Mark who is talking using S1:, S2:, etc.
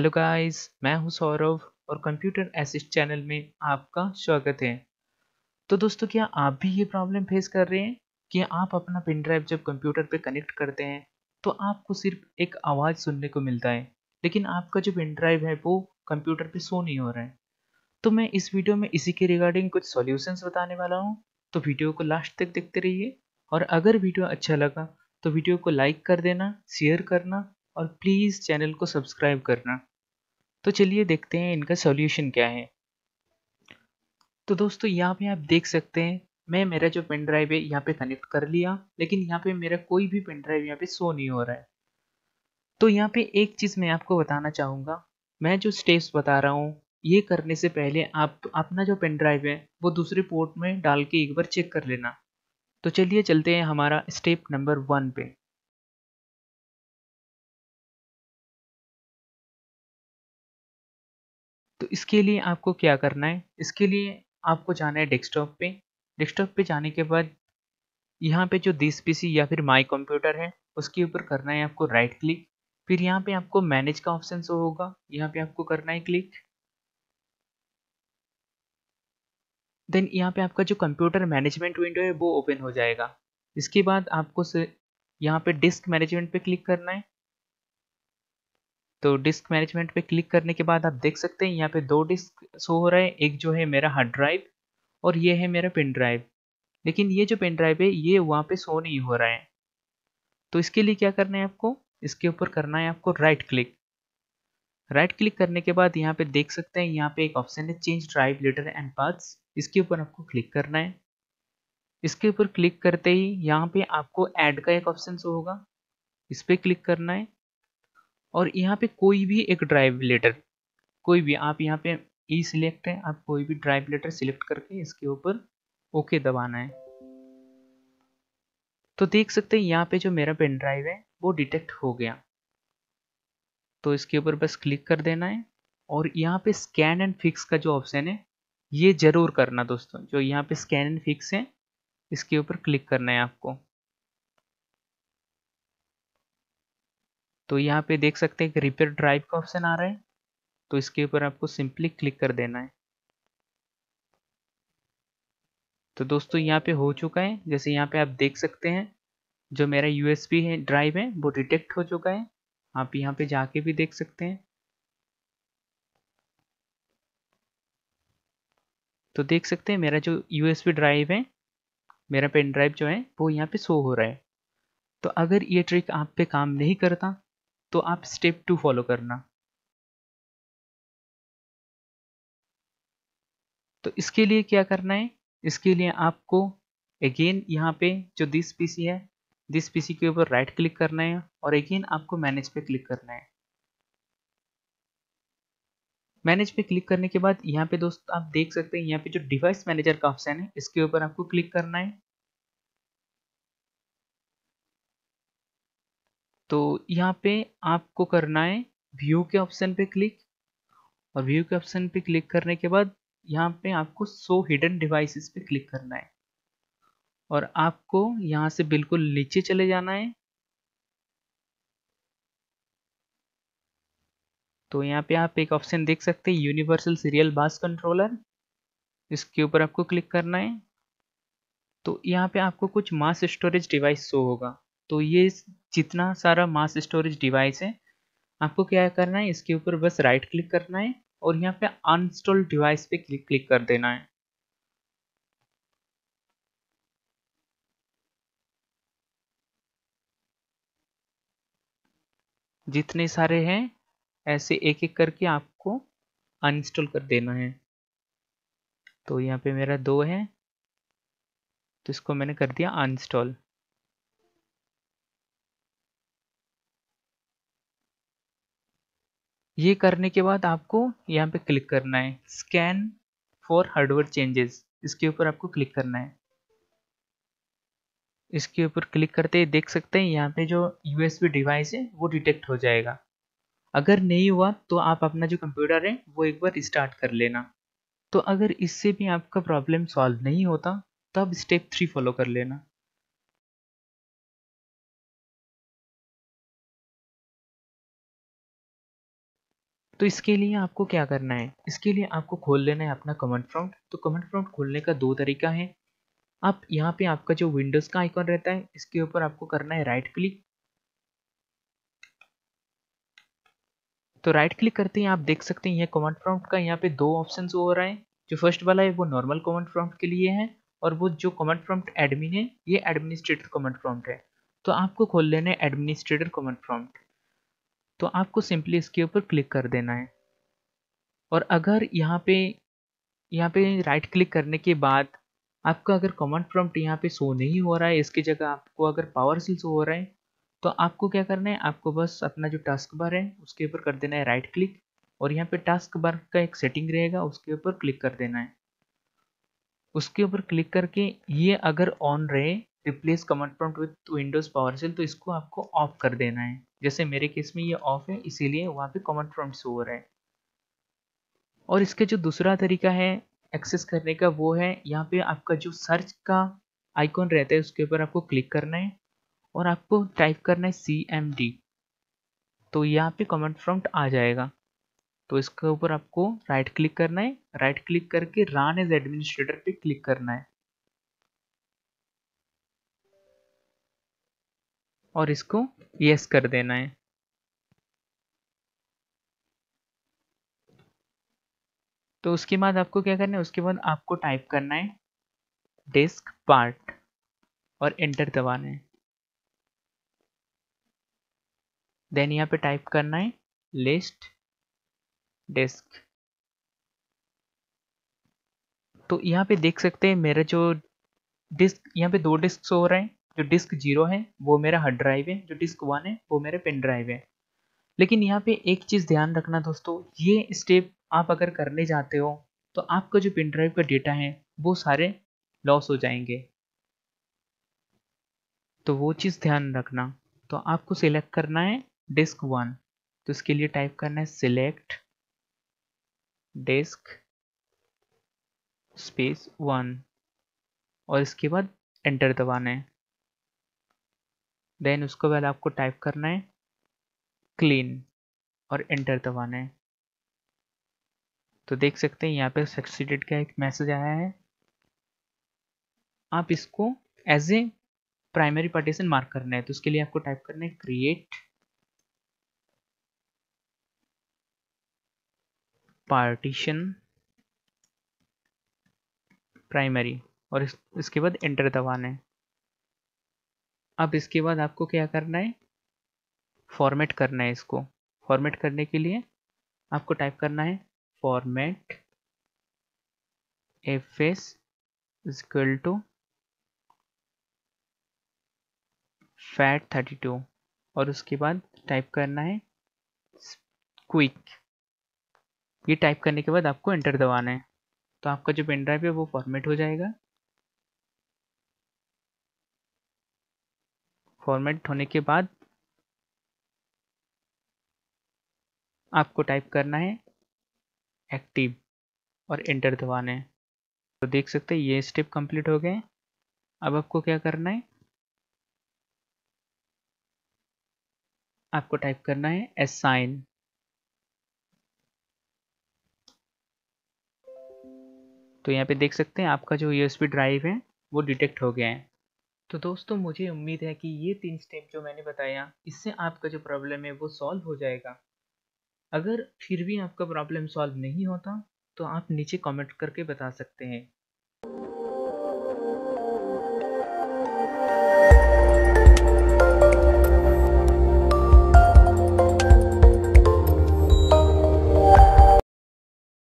S1: hello guys मैं हूं सौरभ और कंप्यूटर एसिस्ट चैनल में आपका स्वागत है तो दोस्तों क्या आप भी ये प्रॉब्लम फेस कर रहे हैं कि आप अपना पिन ड्राइव जब कंप्यूटर पे कनेक्ट करते हैं तो आपको सिर्फ एक आवाज़ सुनने को मिलता है लेकिन आपका जो पिन ड्राइव है वो कंप्यूटर पे शो नहीं हो रहा है तो मैं इस वीडियो में इसी के रिगार्डिंग कुछ सॉल्यूशंस बताने वाला हूँ तो वीडियो को लास्ट तक देखते रहिए और अगर वीडियो अच्छा लगा तो वीडियो को लाइक कर देना शेयर करना और प्लीज़ चैनल को सब्सक्राइब करना तो चलिए देखते हैं इनका सॉल्यूशन क्या है तो दोस्तों यहाँ पे आप देख सकते हैं मैं मेरा जो पेन ड्राइव है यहाँ पे कनेक्ट कर लिया लेकिन यहाँ पे मेरा कोई भी पेन ड्राइव यहाँ पे शो नहीं हो रहा है तो यहाँ पे एक चीज़ मैं आपको बताना चाहूँगा मैं जो स्टेप्स बता रहा हूँ ये करने से पहले आप अपना जो पेन ड्राइव है वो दूसरे पोर्ट में डाल के एक बार चेक कर लेना तो चलिए चलते हैं हमारा स्टेप नंबर वन पे तो इसके लिए आपको क्या करना है इसके लिए आपको जाना है डेस्कटॉप पे डेस्कटॉप पे जाने के बाद यहाँ पे जो दिस पीसी या फिर माई कंप्यूटर है उसके ऊपर करना है आपको राइट क्लिक फिर यहाँ पे आपको मैनेज का ऑप्शन शो होगा यहाँ पे आपको करना है क्लिक देन यहाँ पे आपका जो कंप्यूटर मैनेजमेंट विंडो है वो ओपन हो जाएगा इसके बाद आपको यहाँ पे डिस्क मैनेजमेंट पे क्लिक करना है तो डिस्क मैनेजमेंट पे क्लिक करने के बाद आप देख सकते हैं यहाँ पे दो डिस्क शो हो रहा है एक जो है मेरा हार्ड ड्राइव और ये है मेरा पेन ड्राइव लेकिन ये जो पेन ड्राइव है ये वहाँ पे शो नहीं हो रहा है तो इसके लिए क्या करना है आपको इसके ऊपर करना है आपको राइट क्लिक राइट क्लिक करने के बाद यहाँ पे देख सकते हैं यहाँ पे एक ऑप्शन है change drive letter and paths इसके ऊपर आपको क्लिक करना है इसके ऊपर क्लिक करते ही यहाँ पे आपको ऐड का एक ऑप्शन शो होगा इस पर क्लिक करना है और यहाँ पे कोई भी एक ड्राइव लेटर कोई भी आप यहाँ पे ई e सिलेक्ट है आप कोई भी ड्राइव लेटर सिलेक्ट करके इसके ऊपर ओके दबाना है तो देख सकते हैं यहाँ पे जो मेरा पेन ड्राइव है वो डिटेक्ट हो गया तो इसके ऊपर बस क्लिक कर देना है और यहाँ पे स्कैन एंड फिक्स का जो ऑप्शन है ये ज़रूर करना दोस्तों जो यहाँ पे स्कैन एंड फिक्स है इसके ऊपर क्लिक करना है आपको तो यहाँ पे देख सकते हैं कि रिपेयर ड्राइव का ऑप्शन आ रहा है तो इसके ऊपर आपको सिंपली क्लिक कर देना है तो दोस्तों यहाँ पे हो चुका है जैसे यहाँ पे आप देख सकते हैं जो मेरा यूएसबी है ड्राइव है वो डिटेक्ट हो चुका है आप यहाँ पे जाके भी देख सकते हैं तो देख सकते हैं मेरा जो यूएसबी ड्राइव है मेरा पेन ड्राइव जो है वो यहाँ पे शो हो रहा है तो अगर ये ट्रिक आप पे काम नहीं करता तो आप स्टेप टू फॉलो करना तो इसके लिए क्या करना है इसके लिए आपको अगेन यहाँ पे जो दिस पीसी है दिस पीसी के ऊपर राइट क्लिक करना है और अगेन आपको मैनेज पे क्लिक करना है मैनेज पे क्लिक करने के बाद यहाँ पे दोस्तों आप देख सकते हैं यहाँ पे जो डिवाइस मैनेजर का ऑप्शन है इसके ऊपर आपको क्लिक करना है तो यहाँ पे आपको करना है व्यू के ऑप्शन पे क्लिक और व्यू के ऑप्शन पे क्लिक करने के बाद यहाँ पे आपको सो हिडन डिवाइसेस पे क्लिक करना है और आपको यहाँ से बिल्कुल नीचे चले जाना है तो यहाँ पे आप एक ऑप्शन देख सकते हैं यूनिवर्सल सीरियल बास कंट्रोलर इसके ऊपर आपको क्लिक करना है तो यहाँ पे आपको कुछ मास स्टोरेज डिवाइस शो होगा तो ये जितना सारा मास स्टोरेज डिवाइस है आपको क्या करना है इसके ऊपर बस राइट क्लिक करना है और यहाँ पे अनस्टॉल डिवाइस पे क्लिक क्लिक कर देना है जितने सारे हैं ऐसे एक एक करके आपको अनइंस्टॉल कर देना है तो यहाँ पे मेरा दो है तो इसको मैंने कर दिया अनइंस्टॉल ये करने के बाद आपको यहाँ पे क्लिक करना है स्कैन फॉर हार्डवेयर चेंजेस इसके ऊपर आपको क्लिक करना है इसके ऊपर क्लिक करते ही देख सकते हैं यहाँ पे जो यूएसबी डिवाइस है वो डिटेक्ट हो जाएगा अगर नहीं हुआ तो आप अपना जो कंप्यूटर है वो एक बार स्टार्ट कर लेना तो अगर इससे भी आपका प्रॉब्लम सॉल्व नहीं होता तब स्टेप थ्री फॉलो कर लेना तो इसके लिए आपको क्या करना है इसके लिए आपको खोल लेना है अपना कमेंट फ्रॉन्ट तो कमेंट फ्रॉन्ट खोलने का दो तरीका है आप यहाँ पे आपका जो विंडोज़ का आइकॉन रहता है इसके ऊपर आपको करना है राइट क्लिक तो राइट क्लिक करते ही आप देख सकते हैं यह कमेंट फ्रॉन्ट का यहाँ पे दो ऑप्शन हो रहा है जो फर्स्ट वाला है वो नॉर्मल कमेंट फ्रॉन्ट के लिए है और वो जो कमेंट फ्रॉन्ट एडमिन है ये एडमिनिस्ट्रेटर कमेंट फ्रॉन्ट है तो आपको खोल लेना है एडमिनिस्ट्रेटर कमेंट फ्रॉन्ट तो आपको सिंपली इसके ऊपर क्लिक कर देना है और अगर यहाँ पे यहाँ पे राइट क्लिक करने के बाद आपका अगर कमांड प्रॉम्प्ट यहाँ पे शो नहीं हो रहा है इसकी जगह आपको अगर पावर सेल शो हो रहा है तो आपको क्या करना है आपको बस अपना जो टास्क बार है उसके ऊपर कर देना है राइट क्लिक और यहाँ पे टास्क बार का एक सेटिंग रहेगा उसके ऊपर क्लिक कर देना है उसके ऊपर क्लिक करके ये अगर ऑन रहे replace command prompt with Windows shell तो इसको आपको ऑफ कर देना है जैसे मेरे केस में ये ऑफ है इसीलिए वहाँ पे कमांड प्रॉम्प्ट शो हो रहा है और इसका जो दूसरा तरीका है एक्सेस करने का वो है यहाँ पे आपका जो सर्च का आइकॉन रहता है उसके ऊपर आपको क्लिक करना है और आपको टाइप करना है सी एम डी तो यहाँ पे कमांड फ्रंट आ जाएगा तो इसके ऊपर आपको राइट क्लिक करना है राइट क्लिक करके रान एज एडमिनिस्ट्रेटर पे क्लिक करना है और इसको यस कर देना है तो उसके बाद आपको क्या करना है उसके बाद आपको टाइप करना है डिस्क पार्ट और एंटर दबाना है देन यहाँ पे टाइप करना है लिस्ट डिस्क तो यहाँ पे देख सकते हैं मेरा जो डिस्क यहाँ पे दो डिस्क हो रहे हैं जो डिस्क जीरो है वो मेरा हड ड्राइव है जो डिस्क वन है वो मेरे पेन ड्राइव है लेकिन यहाँ पे एक चीज़ ध्यान रखना दोस्तों ये स्टेप आप अगर करने जाते हो तो आपका जो पेन ड्राइव का डेटा है वो सारे लॉस हो जाएंगे तो वो चीज़ ध्यान रखना तो आपको सिलेक्ट करना है डिस्क वन तो इसके लिए टाइप करना है सिलेक्ट डिस्क स्पेस वन और इसके बाद एंटर दबाना है देन उसको पहले आपको टाइप करना है क्लीन और एंटर दबाना है तो देख सकते हैं यहाँ पे सक्सीडेड का एक मैसेज आया है आप इसको as a primary partition mark करना है तो उसके लिए आपको टाइप करना है क्रिएट पार्टीशन प्राइमरी और इस, इसके बाद एंटर दबाना है अब इसके बाद आपको क्या करना है फॉर्मेट करना है इसको फॉर्मेट करने के लिए आपको टाइप करना है format F S equal to FAT thirty two और उसके बाद टाइप करना है क्विक ये टाइप करने के बाद आपको एंटर दबाना है तो आपका जो पेन ड्राइव है वो फॉर्मेट हो जाएगा फॉर्मेट होने के बाद आपको टाइप करना है एक्टिव और एंटर दबाना है तो देख सकते हैं ये स्टेप कंप्लीट हो गए अब आपको क्या करना है आपको टाइप करना है असाइन तो यहाँ पे देख सकते हैं आपका जो यूएसबी ड्राइव है वो डिटेक्ट हो गया है तो दोस्तों मुझे उम्मीद है कि ये तीन स्टेप जो मैंने बताया इससे आपका जो प्रॉब्लम है वो सॉल्व हो जाएगा अगर फिर भी आपका प्रॉब्लम सॉल्व नहीं होता तो आप नीचे कमेंट करके बता सकते हैं